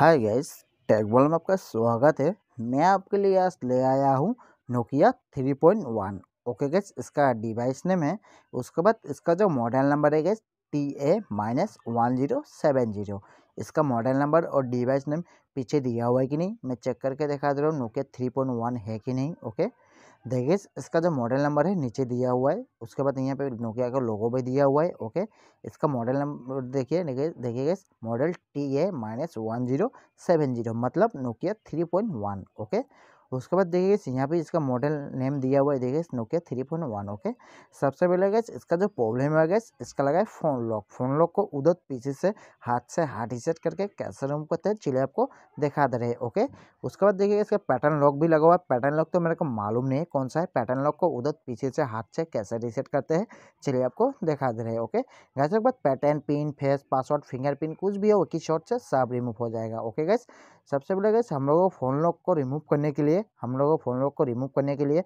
hi guys टैगबॉल में आपका स्वागत है मैं आपके लिए आज ले आया हूँ नोकिया 3.1 ओके गैस इसका डिवाइस नेम है उसके बाद इसका जो मॉडल नंबर है guys T A minus one zero seven zero इसका मॉडल नंबर और डिवाइस नेम पीछे दिया हुआ है कि नहीं मैं चेक करके दिखा दे रहा हूँ नोकिया वन है कि नहीं ओके देखिए इसका जो मॉडल नंबर है नीचे दिया हुआ है उसके बाद यहाँ पे नोकिया का लोगो भी दिया हुआ है ओके इसका मॉडल नंबर देखिए देखिए model T A minus one zero seven zero मतलब Nokia three point one okay तो उसके बाद देखिए यहाँ पे इसका मॉडल नेम दिया हुआ है देखिए Nokia three point one okay सबसे पहले गैस इसका जो प्रॉब्लम है गैस इसका लगा है फ़ोन लॉक फ़ोन लॉक को उधर पीछे से हाथ से हाथ रिसेट करके कैसे रूम करते हैं चिले आपको दिखा दे रहे ओके उसके बाद देखिए इसका पैटर्न लॉक भी लगा हुआ है पैटर्न लॉक तो मेरे को मालूम नहीं है कौन सा है पैटर्न लॉक को उधर पीछे से हाथ से कैसे रिसेट करते हैं चलिए आपको दिखा दे रहे ओके गैस के बाद pattern pin face password fingerprint कुछ भी हो कि शॉर्ट से सब रिमूव हो जाएगा ओके गैस सबसे पहले गए हम लोगों को फ़ोन लॉक को रिमूव करने के लिए हम लोगों को फ़ोन लॉक को रिमूव करने के लिए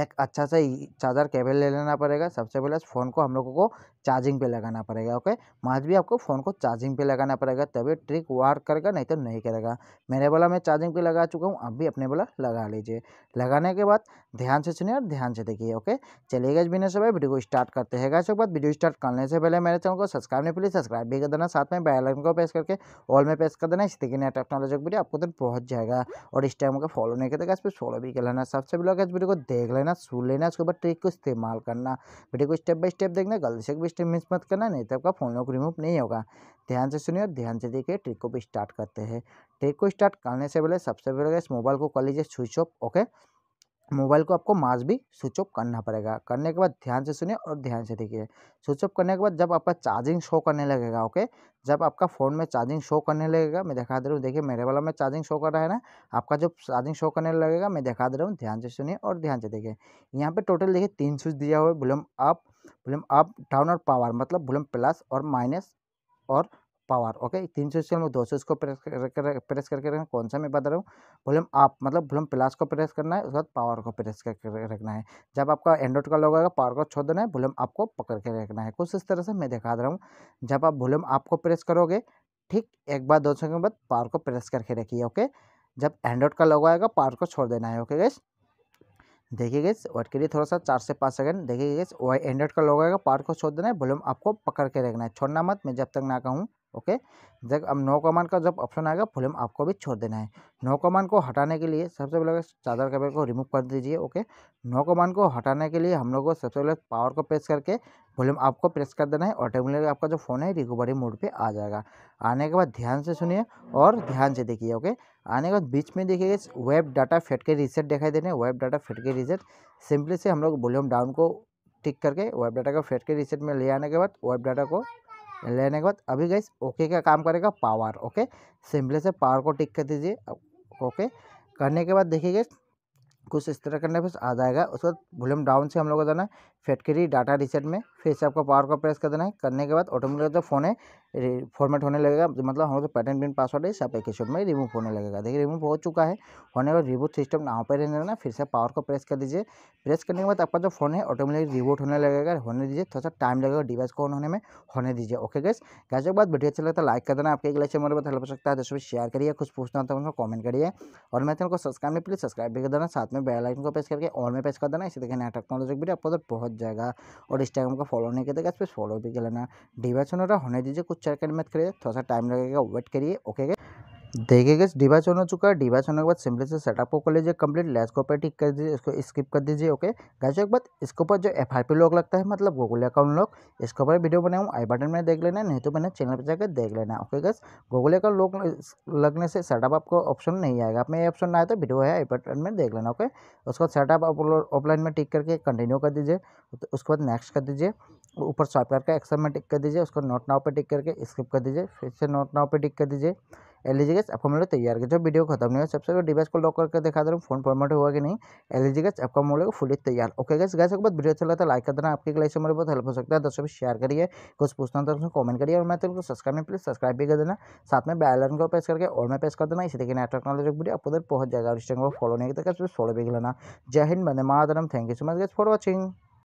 एक अच्छा सा चार्जर केबल ले लेना पड़ेगा सबसे पहले इस फ़ोन को हम लोगों को चार्जिंग पे लगाना पड़ेगा ओके माज भी आपको फ़ोन को चार्जिंग पे लगाना पड़ेगा तभी ट्रिक वर्क करेगा नहीं तो नहीं करेगा मैंने बोला मैं चार्जिंग पे लगा चुका हूँ आप भी अपने बोला लगा लीजिए लगाने के बाद ध्यान से सुनिए और ध्यान से देखिए ओके चलिएगा गए बिना से भाई वीडियो को स्टार्ट करते हैं उसके बाद वीडियो स्टार्ट करने से पहले मेरे चैनल को सब्सक्राइब नहीं प्लीज़ सब्सक्राइब भी कर देना साथ में बेलाइन को प्रेस करके ऑल में प्रेस कर देना इस तरीके नया टेक्नोलॉजी वीडियो आपको तक पहुँच जाएगा और इस टाइम को फॉलो नहीं करते इस पर फॉलो भी कर लेना सबसे पहले वीडियो को देख लेना लेना सुन लेना उसके बाद ट्रिक को इस्तेमाल करना वीडियो को स्टेप बाई स्टेप देखना गलती से भी स्टेप मिस मत करना नहीं तो आपका फोन लॉक रिमूव नहीं होगा ध्यान से सुनिए और ध्यान से देखिए ट्रिक को भी स्टार्ट करते हैं ट्रिक को स्टार्ट करने से पहले सबसे पहले इस मोबाइल को कर लीजिए स्विच ऑफ ओके मोबाइल को आपको मास भी स्विच ऑफ करना पड़ेगा करने के बाद ध्यान से सुनिए और ध्यान से देखिए स्विच ऑफ करने के बाद जब आपका चार्जिंग शो करने लगेगा ओके जब आपका फ़ोन में चार्जिंग शो करने लगेगा मैं दिखा दे रहा हूँ देखिए मेरे वाला में चार्जिंग शो कर रहा है ना आपका जब चार्जिंग शो करने लगेगा मैं दिखा दे रहा हूँ ध्यान से सुनिए और ध्यान से देखिए यहाँ पर टोटल देखिए तीन स्विच दिया हुआ है volume up volume up down और पावर मतलब वॉल्यूम प्लस और माइनस और पावर ओके तीन सौ से हम लोग दो सौ इसको प्रेस कर प्रेस करके रखना कौन सा मैं बता रहा हूँ वॉल्यूम आप मतलब वॉल्यूम प्लस को प्रेस करना है उसके बाद पावर को प्रेस करके रखना है जब आपका एंड्रॉइड का लोग आएगा पावर को छोड़ देना है वॉल्यूम आपको पकड़ के रखना है कुछ इस तरह से मैं दिखा दे रहा हूँ जब आप वॉल्यूम आपको प्रेस करोगे ठीक एक बार दो सौ के बाद पावर को प्रेस करके रखिए ओके जब एंड्रॉइड का लोग आएगा पावर को छोड़ देना है ओके गैस देखिए गैस वेट करिए थोड़ा सा चार से पाँच सेकंड देखिए गैस एंड्रॉइड का लोग आएगा पावर को छोड़ देना है वॉल्यूम आपको पकड़ के रखना है छोड़ना मत मैं जब तक ना कहूँ ओके जब अब नो कमान का जब ऑप्शन आएगा वॉल्यूम आपको भी छोड़ देना है नो कमान को हटाने के लिए सबसे पहले चादर कवर को रिमूव कर दीजिए ओके नो कमान को हटाने के लिए हम लोग को सबसे पहले पावर को प्रेस करके वॉल्यूम आपको प्रेस कर देना है ऑटोमेटिकली आपका जो फ़ोन है रिकवरी मोड पे आ जाएगा आने के बाद ध्यान से सुनिए और ध्यान से देखिए ओके आने के बाद बीच में देखिए wipe data factory reset दिखाई देने wipe data factory reset simply से हम लोग वॉल्यूम डाउन को टिक करके वेब डाटा को फेट के रिसेट में ले आने के बाद वेब डाटा को लेने के बाद अभी गैस ओके का काम करेगा पावर ओके सिंपली से पावर को टिक कर दीजिए ओके करने के बाद देखिए गैस कुछ इस तरह करने पर आ जाएगा उसके बाद वॉल्यूम डाउन से हम लोग को देना है फैक्ट्री डाटा रिसेट में फिर से आपको पावर का प्रेस कर देना है करने के बाद ऑटोमेटिक जो फोन है फॉर्मेट होने लगेगा मतलब हम लोग तो पैटर्न पिन पासवर्ड है सब एक ही में रिमूव होने लगेगा देखिए रिमूव हो चुका है होने के बाद रिबूट सिस्टम नाव पर रहने देना फिर से पावर को प्रेस कर दीजिए प्रेस करने के बाद आपका जो फोन है ऑटोमेटिक रिबूट होने लगेगा होने दीजिए थोड़ा सा टाइम लगेगा डिवाइस को ऑन होने में होने दीजिए ओके गैस गैस के बाद वीडियो अच्छा लगता है लाइक कर देना आपके एक लाइक से मेरे हेल्प हो सकता है जैसे शेयर करिए कुछ पूछना होता तो है उसमें कॉमेंट करिए और मैं चैनल को सब्सक्राइब नहीं प्लीज़ सब्सक्राइब भी कर देना साथ में में बेल आइकन को प्रेस करके ऑल में प्रेस कर देना इसी तरह टेक्नोलॉजी वीडियो आपको उधर पहुँच जाएगा और इंस्टाग्राम को फॉलो नहीं करते इस फॉलो भी कर लेना डिवाइस होने दीजिए कुछ सेकंड मत करिए थोड़ा सा टाइम लगेगा वेट करिए ओके देखिए गैस डिवाइस हो चुका है डिवाइस होने के बाद सिंपली से सेटअप को कर लीजिए कंप्लीट लैस को पे टिक कर दीजिए इसको स्किप कर दीजिए ओके गैस एक बात इसके ऊपर जो एफ आर पी लॉक लगता है मतलब गूगल अकाउंट लॉक इसके ऊपर वीडियो बनाऊँ आई बटन में देख लेना नहीं तो मैंने चैनल पर जाकर देख लेना okay guys Google account lock लगने से सेटअप आपको ऑप्शन नहीं आएगा आप ये ऑप्शन ना आए तो वीडियो है आई बटन में देख लेना ओके उसके बाद सेटअप ऑफलाइन में टिक करके कंटिन्यू कर दीजिए तो उसके बाद नेक्स्ट कर दीजिए ऊपर स्वाइप करके एक्शन में टिक कर दीजिए उसको नोट नाव पर टिक करके स्किप कर दीजिए फिर से नोट नाव पर टिक कर दीजिए एल गैस आपका हम तैयार कर जब वीडियो खत्म नहीं है सबसे पहले डिवाइस को लॉक करके दिखा दे रहा हूँ फोन फॉर्मेट हुआ कि नहीं एल गैस आपका हम को फुली तैयार ओके गैस गैस बाद वीडियो अच्छा लगता है लाइक कर देना आपके लाइफ से मेरे बहुत हेल्प हो सकता है दोस्तों भी शेयर करिए कुछ पूछना तो कमेंट करिए और मैं तेरे को सब्सक्राइब नहीं प्लीज सब्सक्राइब भी कर देना साथ में बैलन को प्रेस करके और मैं प्रेस कर देना इसी तरीके नेट टेक्नोलॉजी वीडियो आपको उधर पहुंच जाएगा और इस टाइम को फॉलो नहीं करते फॉलो भी लेना जय हिंद बंदे माधरम thank you so much guys for watching